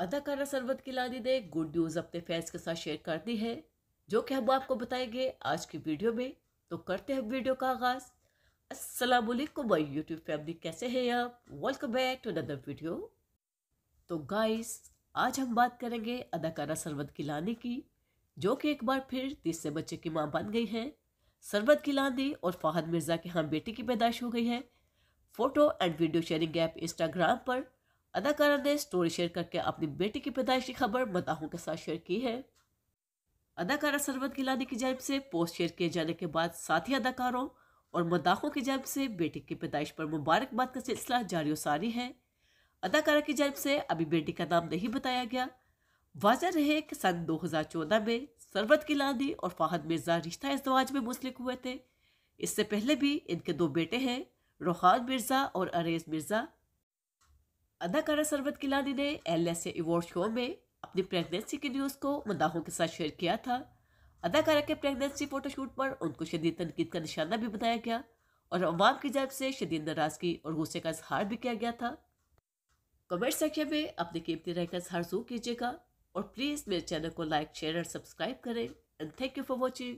अदाकारा सरबत की लादी ने गुड न्यूज़ अपने फैंस के साथ शेयर कर दी है जो कि हम आपको बताएंगे आज की वीडियो में तो करते हैं वीडियो का आगाज़ असलकुम माई यूट्यूब फैमिली कैसे हैं आप welcome back to another video तो गाइस आज हम बात करेंगे अदाकारा सरबत किलानी की जो कि एक बार फिर तीसरे बच्चे की माँ बन गई हैं सरबत किलानी और फाहद मिर्ज़ा के यहाँ बेटी की पैदाइश हो गई है photo and video sharing app Instagram पर अदाकारा ने स्टोरी शेयर करके अपनी बेटी की पैदाइशी की खबर मदाहों के साथ शेयर की है अदाकारा सरवत गिलानी की जानब से पोस्ट शेयर किए जाने के बाद साथी अदाकारों और मदाखों की जानब से बेटी की पैदाइश पर मुबारकबाद का सिलसिला जारी सारी है अदाकारा की जानब से अभी बेटी का नाम नहीं बताया गया वाजह रहे कि सन 2014 में सरवत गिलानी और फाहद मिर्जा रिश्ता इजवाज में मुस्लिक हुए थे इससे पहले भी इनके दो बेटे हैं रोहान मिर्ज़ा और अरेज मिर्ज़ा अदाकारा सरबत किलानी ने L S A award show में अपनी प्रेगनेंसी की न्यूज़ को मदाहों के साथ शेयर किया था अदाकारा के प्रेगनेंसी फोटोशूट पर उनको शदीद तनकीद का निशाना भी बनाया गया और अवाम की जानब से शदीद नाराज़गी और गुस्से का इजहार भी किया गया था कमेंट सेक्शन में अपनी कीमती राय का इजहार जरूर कीजिएगा और प्लीज़ मेरे चैनल को लाइक शेयर और सब्सक्राइब करें and thank you for watching